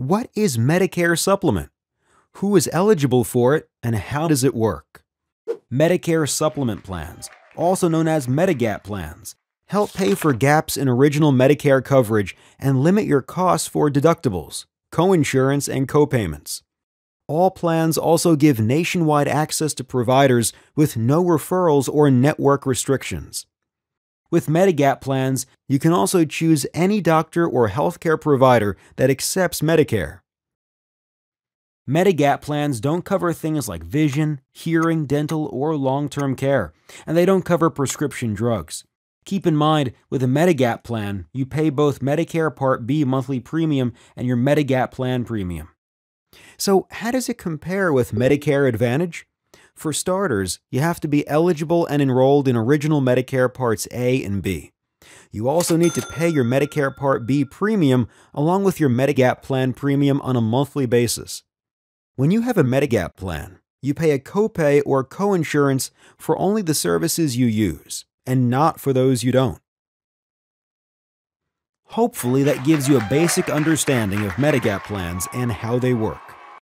What is Medicare Supplement? Who is eligible for it, and how does it work? Medicare Supplement Plans, also known as Medigap plans, help pay for gaps in original Medicare coverage and limit your costs for deductibles, coinsurance, and copayments. All plans also give nationwide access to providers with no referrals or network restrictions. With Medigap plans, you can also choose any doctor or healthcare provider that accepts Medicare. Medigap plans don't cover things like vision, hearing, dental, or long term care, and they don't cover prescription drugs. Keep in mind, with a Medigap plan, you pay both Medicare Part B monthly premium and your Medigap plan premium. So, how does it compare with Medicare Advantage? For starters, you have to be eligible and enrolled in original Medicare Parts A and B. You also need to pay your Medicare Part B premium along with your Medigap plan premium on a monthly basis. When you have a Medigap plan, you pay a copay or coinsurance for only the services you use and not for those you don't. Hopefully, that gives you a basic understanding of Medigap plans and how they work.